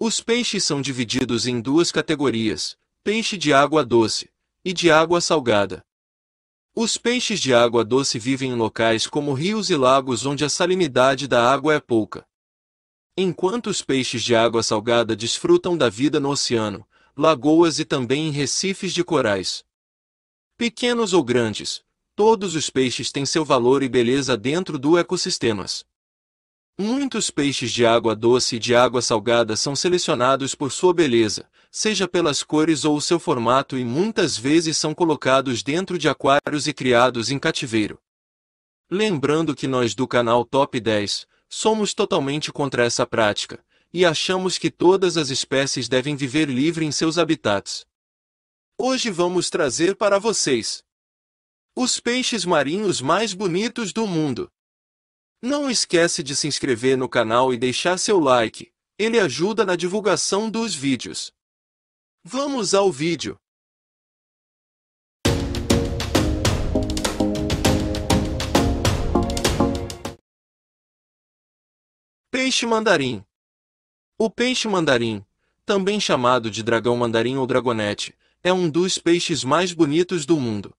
Os peixes são divididos em duas categorias: peixe de água doce e de água salgada. Os peixes de água doce vivem em locais como rios e lagos onde a salinidade da água é pouca. Enquanto os peixes de água salgada desfrutam da vida no oceano, lagoas e também em recifes de corais. Pequenos ou grandes, todos os peixes têm seu valor e beleza dentro do ecossistemas. Muitos peixes de água doce e de água salgada são selecionados por sua beleza, seja pelas cores ou seu formato e muitas vezes são colocados dentro de aquários e criados em cativeiro. Lembrando que nós do canal Top 10 somos totalmente contra essa prática e achamos que todas as espécies devem viver livre em seus habitats. Hoje vamos trazer para vocês os peixes marinhos mais bonitos do mundo. Não esquece de se inscrever no canal e deixar seu like, ele ajuda na divulgação dos vídeos. Vamos ao vídeo. Peixe mandarim. O peixe mandarim, também chamado de dragão mandarim ou dragonete, é um dos peixes mais bonitos do mundo.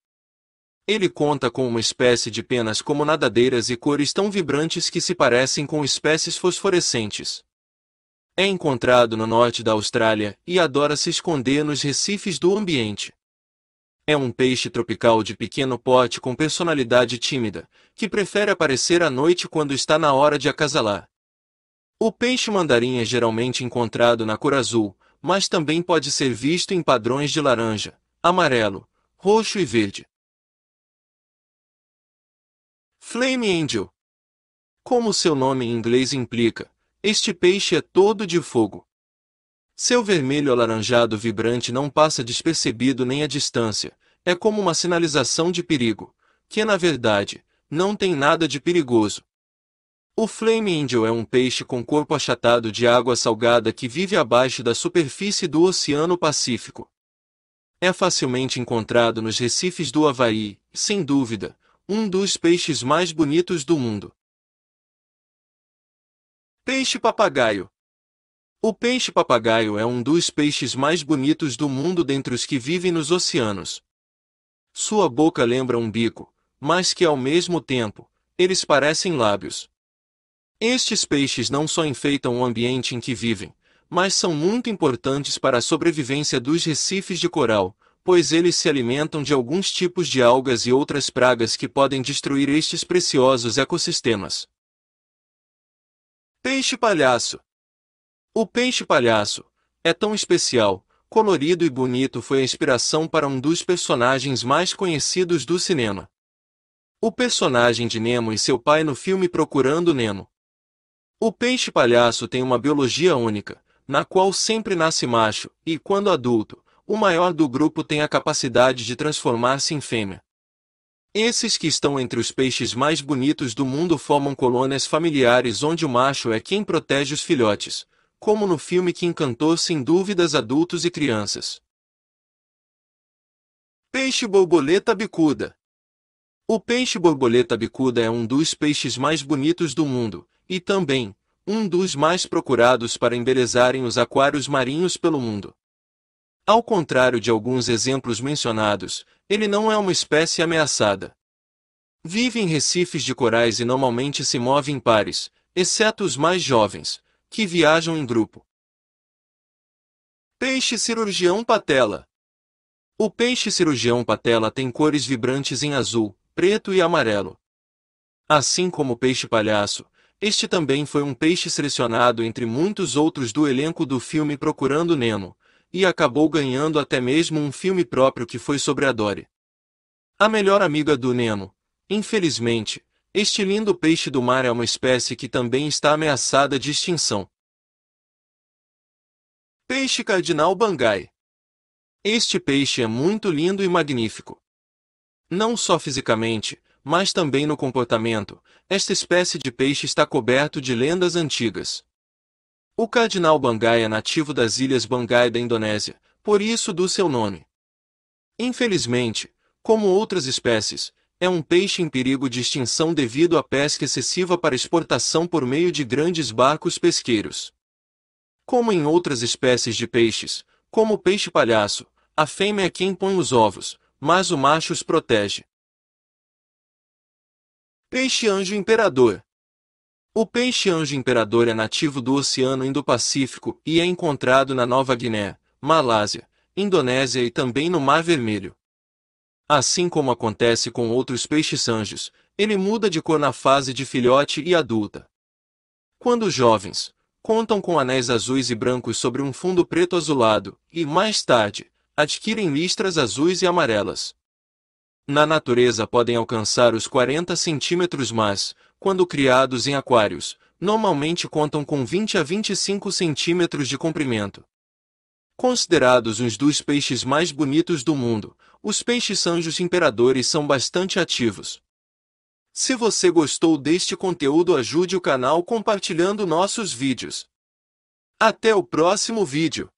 Ele conta com uma espécie de penas como nadadeiras e cores tão vibrantes que se parecem com espécies fosforescentes. É encontrado no norte da Austrália e adora se esconder nos recifes do ambiente. É um peixe tropical de pequeno porte com personalidade tímida, que prefere aparecer à noite quando está na hora de acasalar. O peixe mandarim é geralmente encontrado na cor azul, mas também pode ser visto em padrões de laranja, amarelo, roxo e verde. Flame Angel. Como seu nome em inglês implica, este peixe é todo de fogo. Seu vermelho alaranjado vibrante não passa despercebido nem à distância, é como uma sinalização de perigo, que na verdade, não tem nada de perigoso. O Flame Angel é um peixe com corpo achatado de água salgada que vive abaixo da superfície do Oceano Pacífico. É facilmente encontrado nos recifes do Havaí, sem dúvida, um dos peixes mais bonitos do mundo. Peixe papagaio. O peixe papagaio é um dos peixes mais bonitos do mundo dentre os que vivem nos oceanos. Sua boca lembra um bico, mas que ao mesmo tempo, eles parecem lábios. Estes peixes não só enfeitam o ambiente em que vivem, mas são muito importantes para a sobrevivência dos recifes de coral, pois eles se alimentam de alguns tipos de algas e outras pragas que podem destruir estes preciosos ecossistemas. Peixe palhaço O peixe palhaço é tão especial, colorido e bonito foi a inspiração para um dos personagens mais conhecidos do cinema. O personagem de Nemo e seu pai no filme Procurando Nemo. O peixe palhaço tem uma biologia única, na qual sempre nasce macho, e quando adulto, o maior do grupo tem a capacidade de transformar-se em fêmea. Esses que estão entre os peixes mais bonitos do mundo formam colônias familiares onde o macho é quem protege os filhotes, como no filme que encantou sem dúvidas adultos e crianças. Peixe borboleta bicuda. O peixe borboleta bicuda é um dos peixes mais bonitos do mundo e também um dos mais procurados para embelezarem os aquários marinhos pelo mundo. Ao contrário de alguns exemplos mencionados, ele não é uma espécie ameaçada. Vive em recifes de corais e normalmente se move em pares, exceto os mais jovens, que viajam em grupo. Peixe cirurgião patela. O peixe cirurgião patela tem cores vibrantes em azul, preto e amarelo. Assim como o peixe palhaço, este também foi um peixe selecionado entre muitos outros do elenco do filme Procurando Nemo, e acabou ganhando até mesmo um filme próprio que foi sobre a Dory. A melhor amiga do Nemo. Infelizmente, este lindo peixe do mar é uma espécie que também está ameaçada de extinção. Peixe cardinal bangai. Este peixe é muito lindo e magnífico. Não só fisicamente, mas também no comportamento, esta espécie de peixe está coberto de lendas antigas. O cardinal Bangai é nativo das ilhas Bangai da Indonésia, por isso do seu nome. Infelizmente, como outras espécies, é um peixe em perigo de extinção devido à pesca excessiva para exportação por meio de grandes barcos pesqueiros. Como em outras espécies de peixes, como o peixe palhaço, a fêmea é quem põe os ovos, mas o macho os protege. Peixe anjo imperador o peixe anjo imperador é nativo do Oceano Indo-Pacífico e é encontrado na Nova Guiné, Malásia, Indonésia e também no Mar Vermelho. Assim como acontece com outros peixes anjos, ele muda de cor na fase de filhote e adulta. Quando jovens, contam com anéis azuis e brancos sobre um fundo preto azulado, e mais tarde, adquirem listras azuis e amarelas. Na natureza podem alcançar os 40 centímetros mas, quando criados em aquários, normalmente contam com 20 a 25 centímetros de comprimento. Considerados uns dos peixes mais bonitos do mundo, os peixes anjos imperadores são bastante ativos. Se você gostou deste conteúdo ajude o canal compartilhando nossos vídeos. Até o próximo vídeo!